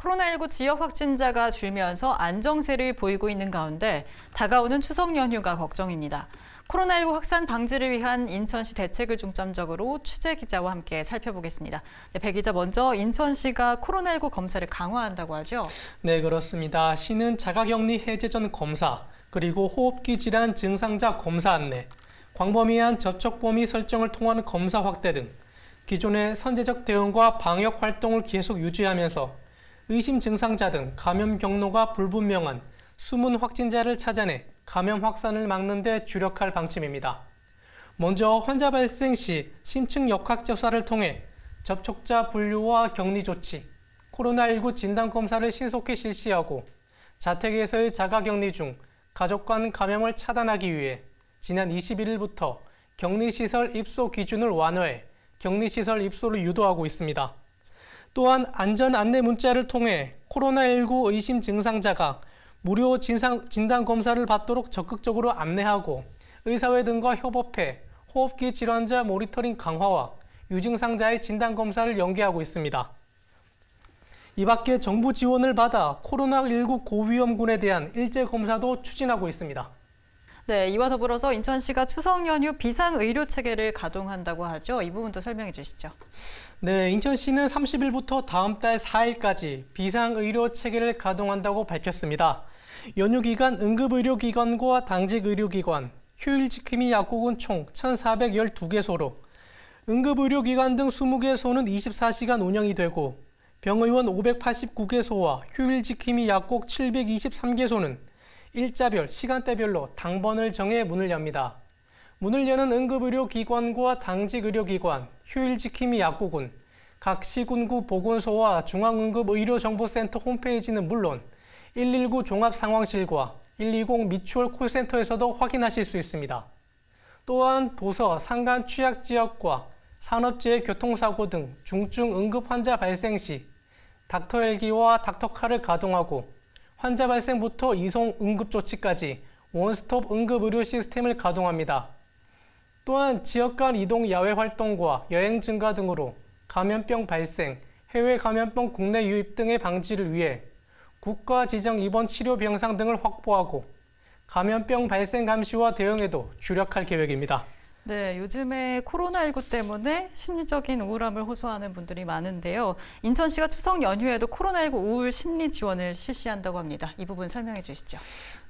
코로나19 지역 확진자가 줄면서 안정세를 보이고 있는 가운데 다가오는 추석 연휴가 걱정입니다. 코로나19 확산 방지를 위한 인천시 대책을 중점적으로 취재 기자와 함께 살펴보겠습니다. 네, 배 기자 먼저 인천시가 코로나19 검사를 강화한다고 하죠? 네, 그렇습니다. 시는 자가격리 해제 전 검사, 그리고 호흡기 질환 증상자 검사 안내, 광범위한 접촉 범위 설정을 통한 검사 확대 등 기존의 선제적 대응과 방역 활동을 계속 유지하면서 의심 증상자 등 감염 경로가 불분명한 숨은 확진자를 찾아내 감염 확산을 막는 데 주력할 방침입니다. 먼저 환자 발생 시 심층 역학 조사를 통해 접촉자 분류와 격리 조치, 코로나19 진단 검사를 신속히 실시하고 자택에서의 자가 격리 중 가족 간 감염을 차단하기 위해 지난 21일부터 격리시설 입소 기준을 완화해 격리시설 입소를 유도하고 있습니다. 또한 안전 안내 문자를 통해 코로나19 의심 증상자가 무료 진상, 진단 검사를 받도록 적극적으로 안내하고 의사회 등과 협업해 호흡기 질환자 모니터링 강화와 유증상자의 진단 검사를 연계하고 있습니다. 이 밖에 정부 지원을 받아 코로나19 고위험군에 대한 일제 검사도 추진하고 있습니다. 네, 이와 더불어서 인천시가 추석 연휴 비상 의료 체계를 가동한다고 하죠. 이 부분도 설명해 주시죠. 네, 인천시는 30일부터 다음 달 4일까지 비상 의료 체계를 가동한다고 밝혔습니다. 연휴 기간 응급 의료기관과 당직 의료기관, 휴일 지킴이 약국은 총 1,412개소로 응급 의료기관 등 20개소는 24시간 운영이 되고 병의원 589개소와 휴일 지킴이 약국 723개소는 일자별, 시간대별로 당번을 정해 문을 엽니다. 문을 여는 응급의료기관과 당직의료기관, 휴일지킴이 약국은 각 시군구 보건소와 중앙응급의료정보센터 홈페이지는 물론 119 종합상황실과 120 미추홀 콜센터에서도 확인하실 수 있습니다. 또한 도서, 산간 취약 지역과 산업재해 교통사고 등 중증 응급 환자 발생 시 닥터헬기와 닥터카를 가동하고 환자 발생부터 이송 응급 조치까지 원스톱 응급 의료 시스템을 가동합니다. 또한 지역 간 이동 야외 활동과 여행 증가 등으로 감염병 발생, 해외 감염병 국내 유입 등의 방지를 위해 국가 지정 입원 치료 병상 등을 확보하고 감염병 발생 감시와 대응에도 주력할 계획입니다. 네, 요즘에 코로나19 때문에 심리적인 우울함을 호소하는 분들이 많은데요. 인천시가 추석 연휴에도 코로나19 우울 심리 지원을 실시한다고 합니다. 이 부분 설명해 주시죠.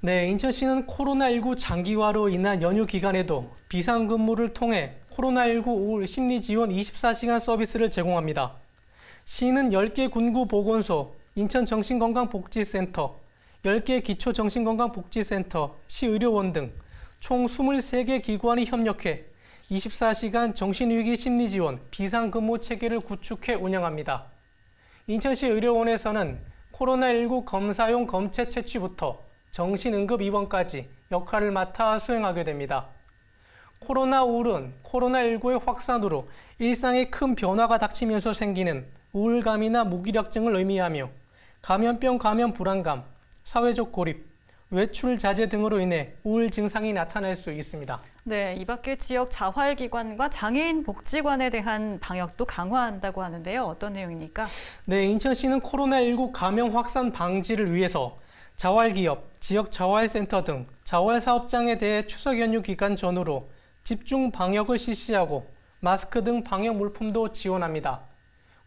네, 인천시는 코로나19 장기화로 인한 연휴 기간에도 비상근무를 통해 코로나19 우울 심리 지원 24시간 서비스를 제공합니다. 시는 10개 군구 보건소, 인천정신건강복지센터, 10개 기초정신건강복지센터, 시의료원 등총 23개 기관이 협력해 24시간 정신위기 심리지원 비상근무 체계를 구축해 운영합니다. 인천시 의료원에서는 코로나19 검사용 검체 채취부터 정신응급 입원까지 역할을 맡아 수행하게 됩니다. 코로나 우울은 코로나19의 확산으로 일상에 큰 변화가 닥치면서 생기는 우울감이나 무기력증을 의미하며 감염병 감염 불안감, 사회적 고립, 외출 자제 등으로 인해 우울 증상이 나타날 수 있습니다. 네, 이 밖에 지역 자활기관과 장애인 복지관에 대한 방역도 강화한다고 하는데요. 어떤 내용입니까? 네, 인천시는 코로나19 감염 확산 방지를 위해서 자활기업, 지역 자활센터 등 자활사업장에 대해 추석 연휴 기간 전후로 집중 방역을 실시하고 마스크 등 방역 물품도 지원합니다.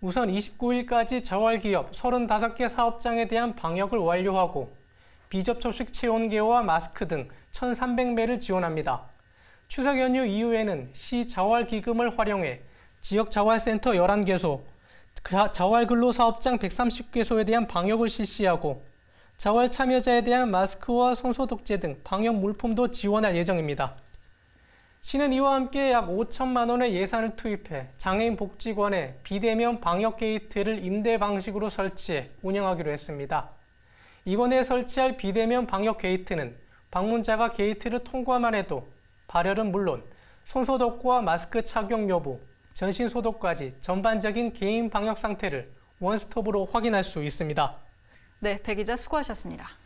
우선 29일까지 자활기업 35개 사업장에 대한 방역을 완료하고 비접촉식 체온계와 마스크 등 1,300매를 지원합니다. 추석 연휴 이후에는 시 자활기금을 활용해 지역 자활센터 11개소, 그 자활근로사업장 130개소에 대한 방역을 실시하고 자활 참여자에 대한 마스크와 손소독제 등 방역 물품도 지원할 예정입니다. 시는 이와 함께 약 5천만 원의 예산을 투입해 장애인 복지관에 비대면 방역 게이트를 임대 방식으로 설치해 운영하기로 했습니다. 이번에 설치할 비대면 방역 게이트는 방문자가 게이트를 통과만 해도 발열은 물론 손소독과 마스크 착용 여부, 전신 소독까지 전반적인 개인 방역 상태를 원스톱으로 확인할 수 있습니다. 네, 배 기자 수고하셨습니다.